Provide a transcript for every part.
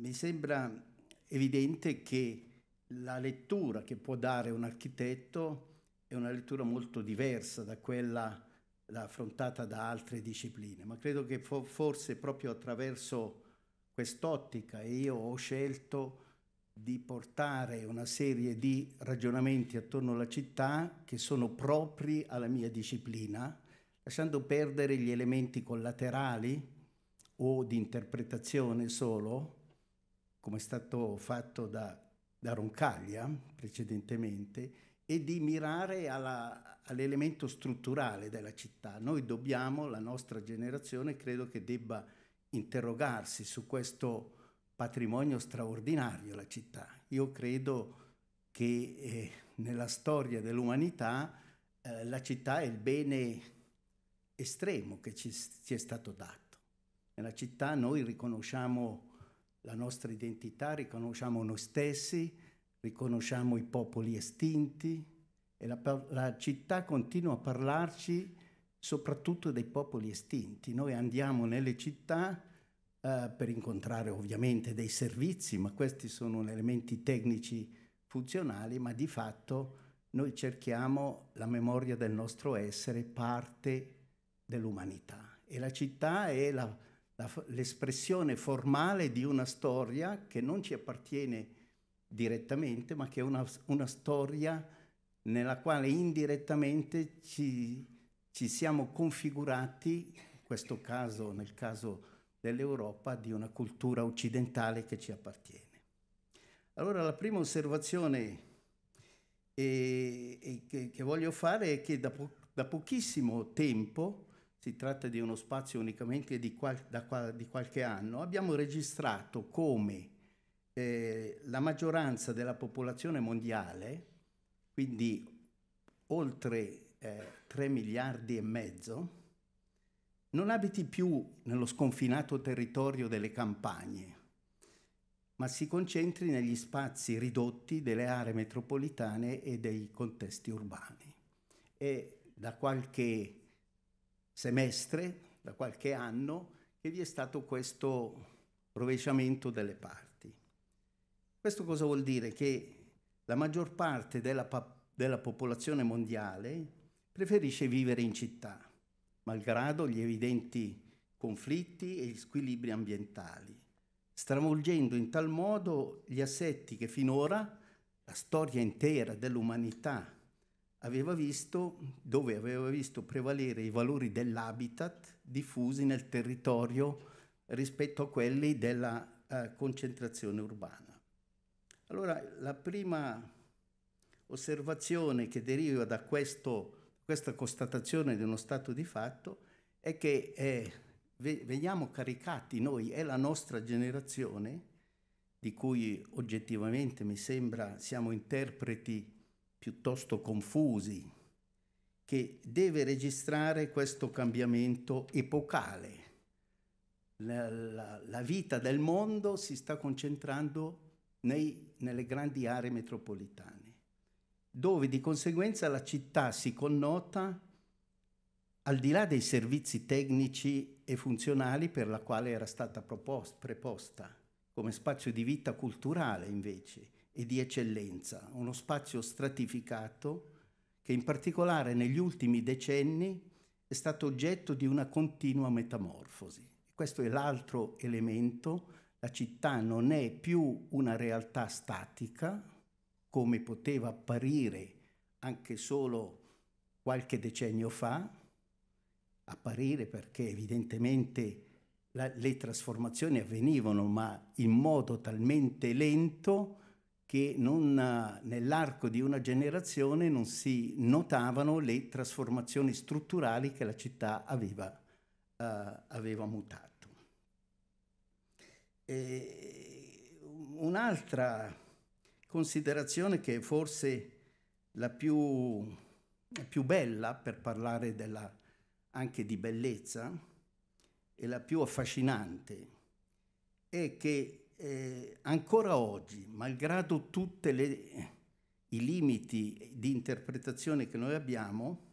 mi sembra evidente che la lettura che può dare un architetto è una lettura molto diversa da quella affrontata da altre discipline, ma credo che fo- forse proprio attraverso quest'ottica io ho scelto di portare una serie di ragionamenti attorno alla città che sono propri alla mia disciplina, lasciando perdere gli elementi collaterali o di interpretazione solo, come è stato fatto da, da Roncaglia precedentemente, e di mirare alla, all'elemento strutturale della città. Noi dobbiamo, la nostra generazione credo che debba interrogarsi su questo patrimonio straordinario la città. Io credo che eh, nella storia dell'umanità eh, la città è il bene estremo che ci, ci, è stato dato. Nella città noi riconosciamo la nostra identità, riconosciamo noi stessi, riconosciamo i popoli estinti e la, la città continua a parlarci soprattutto dei popoli estinti. Noi andiamo nelle città Uh, per incontrare ovviamente dei servizi, ma questi sono elementi tecnici funzionali, ma di fatto noi cerchiamo la memoria del nostro essere parte dell'umanità e la città è la l'espressione formale di una storia che non ci appartiene direttamente, ma che è una, una storia nella quale indirettamente ci, ci siamo configurati, in questo caso, nel caso dell'Europa, di una cultura occidentale che ci appartiene. Allora la prima osservazione e, eh, e che, che, voglio fare è che da, po- da pochissimo tempo si tratta di uno spazio unicamente di, qual- qua- di qualche anno, abbiamo registrato come eh, la maggioranza della popolazione mondiale, quindi oltre eh, 3 miliardi e mezzo, non abiti più nello sconfinato territorio delle campagne, ma si concentri negli spazi ridotti delle aree metropolitane e dei contesti urbani. E da qualche semestre, da qualche anno, che vi è stato questo rovesciamento delle parti. Questo cosa vuol dire? Che la maggior parte della, della popolazione mondiale preferisce vivere in città, malgrado gli evidenti conflitti e gli squilibri ambientali, stravolgendo in tal modo gli assetti che finora la storia intera dell'umanità aveva visto, dove aveva visto prevalere i valori dell'habitat diffusi nel territorio rispetto a quelli della eh, concentrazione urbana. Allora, la prima osservazione che deriva da questo, questa constatazione di uno stato di fatto è che eh, veniamo caricati noi e la nostra generazione, di cui oggettivamente mi sembra siamo interpreti piuttosto confusi, che deve registrare questo cambiamento epocale. La, la, la vita del mondo si sta concentrando nei, nelle grandi aree metropolitane, dove di conseguenza la città si connota al di là dei servizi tecnici e funzionali per la quale era stata proposta, preposta, come spazio di vita culturale invece e di eccellenza, uno spazio stratificato che in particolare negli ultimi decenni è stato oggetto di una continua metamorfosi. Questo è l'altro elemento, la città non è più una realtà statica, come poteva apparire anche solo qualche decennio fa, apparire perché evidentemente la, le trasformazioni avvenivano, ma in modo talmente lento che non, nell'arco di una generazione non si notavano le trasformazioni strutturali che la città aveva, uh, aveva mutato. E un'altra considerazione che è forse la più, più bella per parlare della, anche di bellezza e la più affascinante è che eh, ancora oggi, malgrado tutti i limiti di interpretazione che noi abbiamo,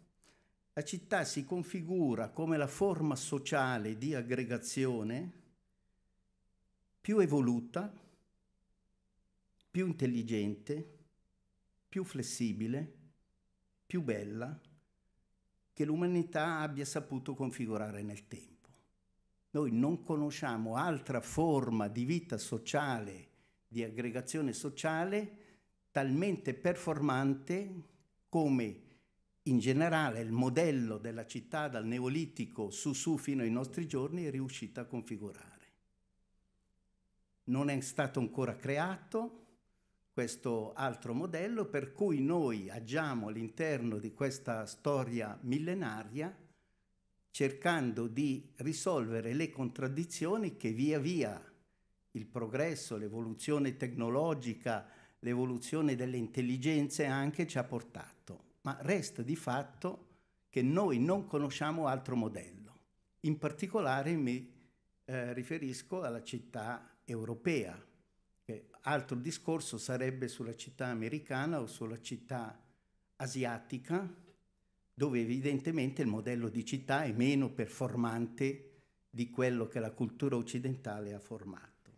la città si configura come la forma sociale di aggregazione più evoluta, più intelligente, più flessibile, più bella che l'umanità abbia saputo configurare nel tempo. Noi non conosciamo altra forma di vita sociale, di aggregazione sociale, talmente performante come in generale il modello della città dal Neolitico su su fino ai nostri giorni è riuscito a configurare. Non è stato ancora creato questo altro modello per cui noi agiamo all'interno di questa storia millenaria cercando di risolvere le contraddizioni che via via il progresso, l'evoluzione tecnologica, l'evoluzione delle intelligenze anche ci ha portato. Ma resta di fatto che noi non conosciamo altro modello. In particolare mi eh, riferisco alla città europea. Eh, altro discorso sarebbe sulla città americana o sulla città asiatica, dove evidentemente il modello di città è meno performante di quello che la cultura occidentale ha formato.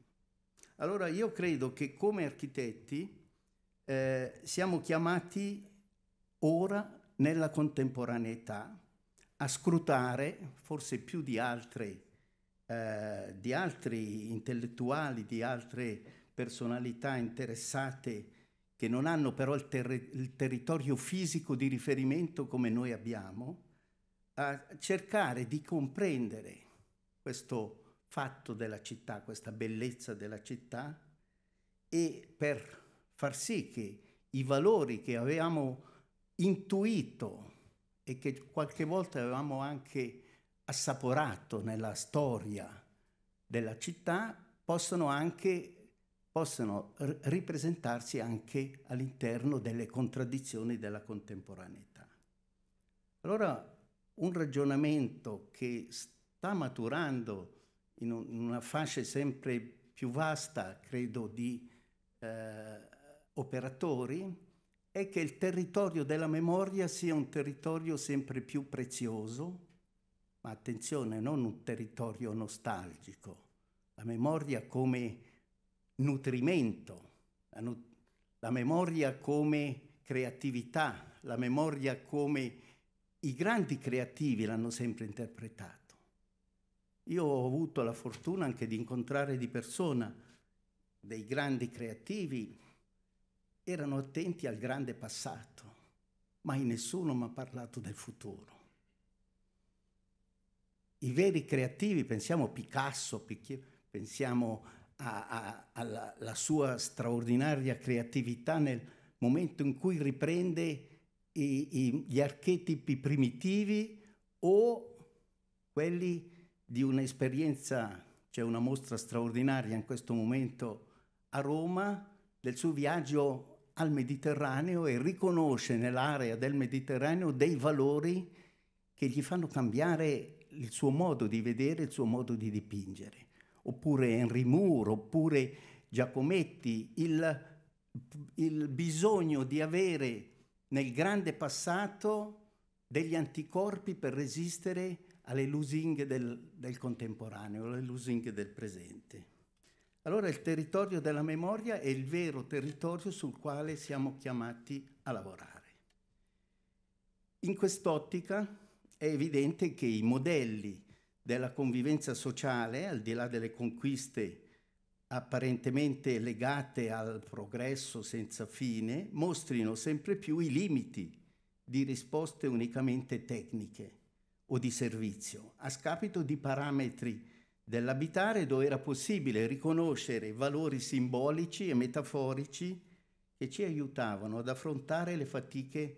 Allora io credo che come architetti eh, siamo chiamati ora nella contemporaneità a scrutare, forse più di altri, eh, di altri intellettuali, di altre personalità interessate che non hanno però il, ter- il territorio fisico di riferimento come noi abbiamo, a cercare di comprendere questo fatto della città, questa bellezza della città e per far sì che i valori che avevamo intuito e che qualche volta avevamo anche assaporato nella storia della città possano anche possano ripresentarsi anche all'interno delle contraddizioni della contemporaneità. Allora un ragionamento che sta maturando in una fascia sempre più vasta, credo, di eh, operatori, è che il territorio della memoria sia un territorio sempre più prezioso, ma attenzione, non un territorio nostalgico. La memoria come nutrimento, la, nu- la memoria come creatività, la memoria come i grandi creativi l'hanno sempre interpretato. Io ho avuto la fortuna anche di incontrare di persona dei grandi creativi, erano attenti al grande passato, mai nessuno mi ha parlato del futuro. I veri creativi, pensiamo Picasso, pensiamo alla sua straordinaria creatività nel momento in cui riprende i, i, gli archetipi primitivi o quelli di un'esperienza, c'è una mostra straordinaria in questo momento a Roma, del suo viaggio al Mediterraneo e riconosce nell'area del Mediterraneo dei valori che gli fanno cambiare il suo modo di vedere, il suo modo di dipingere oppure Henry Moore, oppure Giacometti, il, il bisogno di avere nel grande passato degli anticorpi per resistere alle lusinghe del, del contemporaneo, alle lusinghe del presente. Allora il territorio della memoria è il vero territorio sul quale siamo chiamati a lavorare. In quest'ottica è evidente che i modelli della convivenza sociale, al di là delle conquiste apparentemente legate al progresso senza fine, mostrino sempre più i limiti di risposte unicamente tecniche o di servizio, a scapito di parametri dell'abitare dove era possibile riconoscere valori simbolici e metaforici che ci aiutavano ad affrontare le fatiche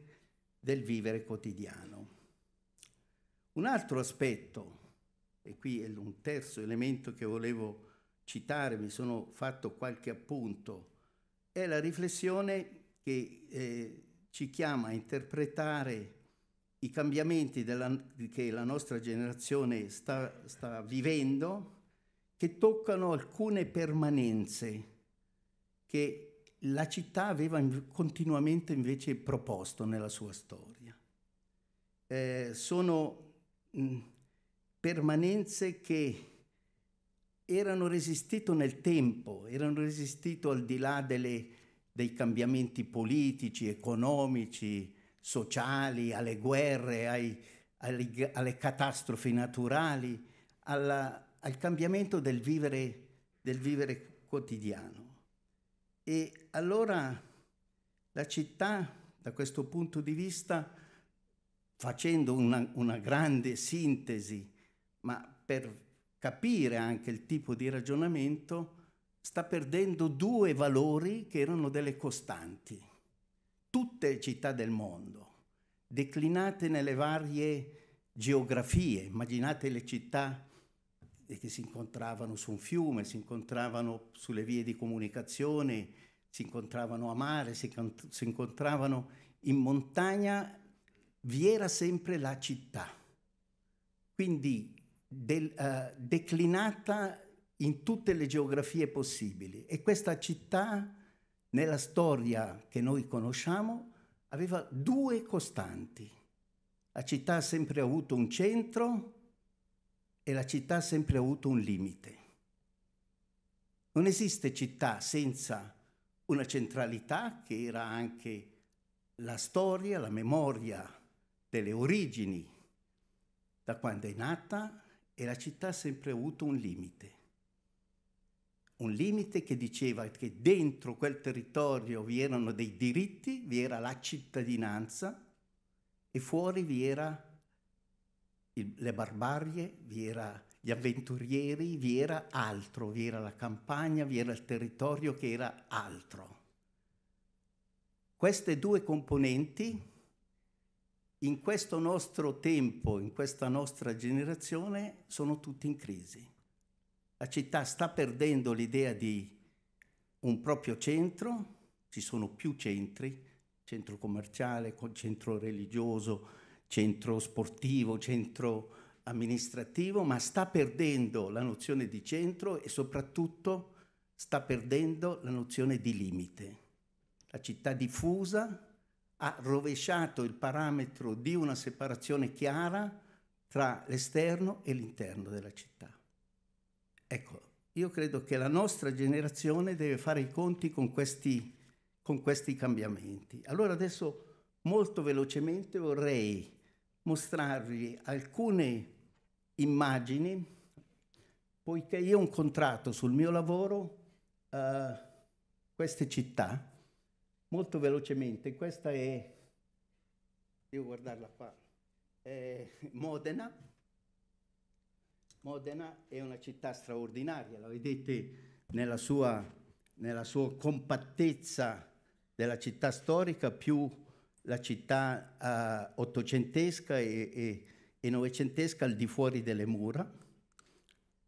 del vivere quotidiano. Un altro aspetto e qui è un terzo elemento che volevo citare, mi sono fatto qualche appunto, è la riflessione che eh, ci chiama a interpretare i cambiamenti della, che la nostra generazione sta, sta, vivendo, che toccano alcune permanenze che la città aveva continuamente invece proposto nella sua storia. Eh, sono mh, permanenze che erano resistite nel tempo, erano resistite al di là delle, dei cambiamenti politici, economici, sociali, alle guerre, ai, alle, alle, catastrofi naturali, alla, al cambiamento del vivere, del vivere quotidiano. E allora la città, da questo punto di vista, facendo una, una grande sintesi ma per capire anche il tipo di ragionamento, sta perdendo due valori che erano delle costanti. Tutte le città del mondo, declinate nelle varie geografie, immaginate le città che si incontravano su un fiume, si incontravano sulle vie di comunicazione, si incontravano a mare, si, si incontravano in montagna, vi era sempre la città. Quindi del, uh, declinata in tutte le geografie possibili e questa città nella storia che noi conosciamo aveva due costanti. La città ha sempre avuto un centro e la città ha sempre avuto un limite. Non esiste città senza una centralità che era anche la storia, la memoria delle origini, da quando è nata, e la città ha sempre avuto un limite. Un limite che diceva che dentro quel territorio vi erano dei diritti, vi era la cittadinanza e fuori vi erano le barbarie, vi era gli avventurieri, vi era altro, vi era la campagna, vi era il territorio che era altro. Queste due componenti in questo nostro tempo, in questa nostra generazione, sono tutti in crisi. La città sta perdendo l'idea di un proprio centro, ci sono più centri, centro commerciale, centro religioso, centro sportivo, centro amministrativo, ma sta perdendo la nozione di centro e soprattutto sta perdendo la nozione di limite. La città diffusa, ha rovesciato il parametro di una separazione chiara tra l'esterno e l'interno della città. Ecco, io credo che la nostra generazione deve fare i conti con questi, con questi cambiamenti. Allora adesso molto velocemente vorrei mostrarvi alcune immagini, poiché io ho incontrato sul mio lavoro uh, queste città molto velocemente, questa è, devo guardarla qua, è Modena. Modena è una città straordinaria, la vedete nella sua, nella sua compattezza della città storica più la città uh, ottocentesca e, e, e, novecentesca al di fuori delle mura,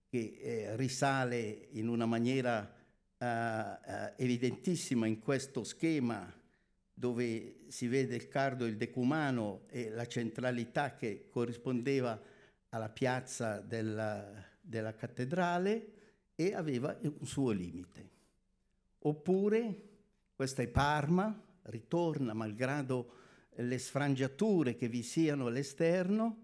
che eh, risale in una maniera eh, eh evidentissimo in questo schema dove si vede il cardo, e il decumano e la centralità che corrispondeva alla piazza della, della cattedrale e aveva un suo limite. Oppure, questa è Parma, ritorna malgrado le sfrangiature che vi siano all'esterno,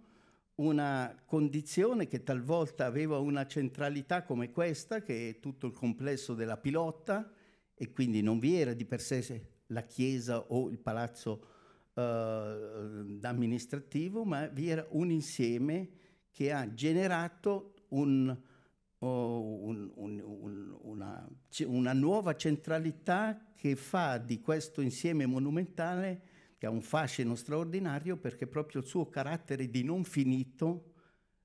una condizione che talvolta aveva una centralità come questa, che è tutto il complesso della pilota, e quindi non vi era di per sé la chiesa o il palazzo eh, amministrativo, ma vi era un insieme che ha generato un, oh, un, un, una, una nuova centralità che fa di questo insieme monumentale che ha un fascino straordinario perché proprio il suo carattere di non finito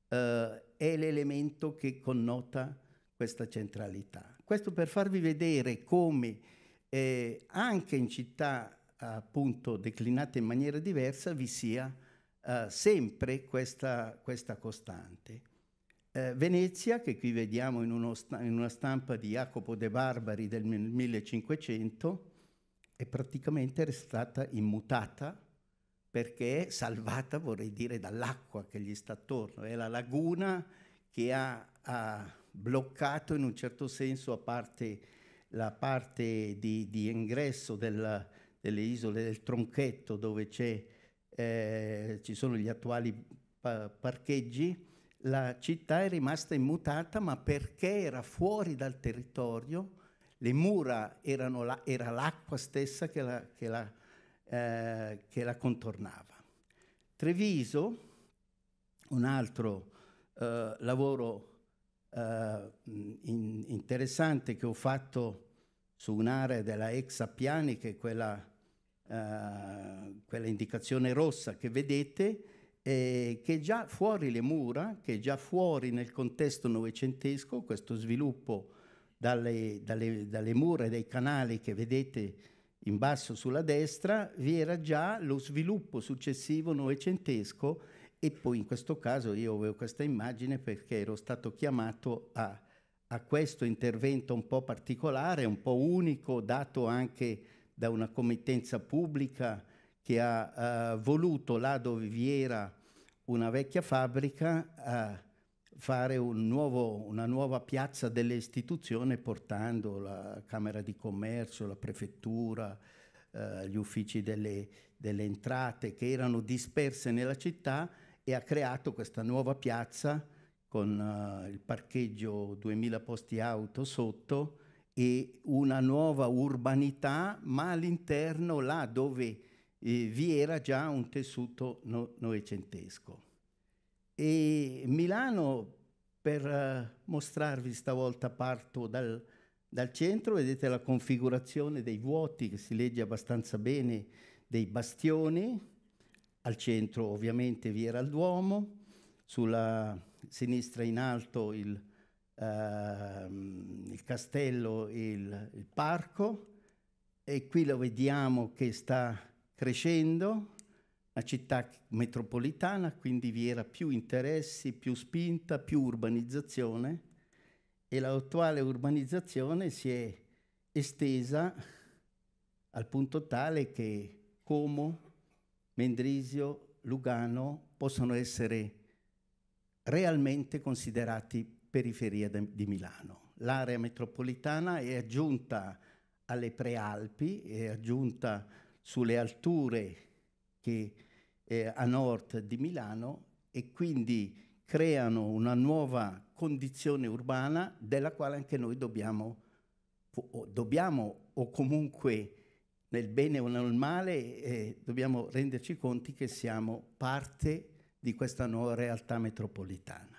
eh, è l'elemento che connota questa centralità. Questo per farvi vedere come eh, anche in città appunto declinate in maniera diversa vi sia eh, sempre questa, questa costante. Eh, Venezia, che qui vediamo in, sta- in una stampa di Jacopo De Barbari del 1500, è praticamente restata immutata perché è salvata, vorrei dire, dall'acqua che gli sta attorno. È la laguna che ha, ha bloccato in un certo senso a parte, la parte di, di ingresso della, delle isole del Tronchetto dove eh, ci sono gli attuali pa- parcheggi. La città è rimasta immutata ma perché era fuori dal territorio le mura la, era l'acqua stessa che la, che, la, eh, che la, contornava. Treviso, un altro eh, lavoro eh, in, interessante che ho fatto su un'area della ex Appiani, che è quella, eh, quella indicazione rossa che vedete, eh, che già fuori le mura, che già fuori nel contesto novecentesco, questo sviluppo dalle, dalle, dalle mura dei canali che vedete in basso sulla destra, vi era già lo sviluppo successivo novecentesco e poi in questo caso io avevo questa immagine perché ero stato chiamato a, a questo intervento un po' particolare, un po' unico, dato anche da una committenza pubblica che ha eh, voluto là dove vi era una vecchia fabbrica eh, fare un nuovo, una nuova piazza delle istituzioni portando la Camera di Commercio, la Prefettura, eh, gli uffici delle, delle, entrate che erano disperse nella città e ha creato questa nuova piazza con eh, il parcheggio 2000 posti auto sotto e una nuova urbanità, ma all'interno là dove eh, vi era già un tessuto no novecentesco. E Milano, per eh, mostrarvi stavolta parto dal, dal centro, vedete la configurazione dei vuoti che si legge abbastanza bene, dei bastioni, al centro ovviamente vi era il Duomo, sulla sinistra in alto il, ehm, il castello e il, il parco e qui lo vediamo che sta crescendo, una città metropolitana, quindi vi era più interessi, più spinta, più urbanizzazione e l'attuale urbanizzazione si è estesa al punto tale che Como, Mendrisio, Lugano possono essere realmente considerati periferia di Milano. L'area metropolitana è aggiunta alle prealpi, è aggiunta sulle alture che eh, a nord di Milano e quindi creano una nuova condizione urbana della quale anche noi dobbiamo, o, dobbiamo, o comunque nel bene o nel male, eh, dobbiamo renderci conti che siamo parte di questa nuova realtà metropolitana.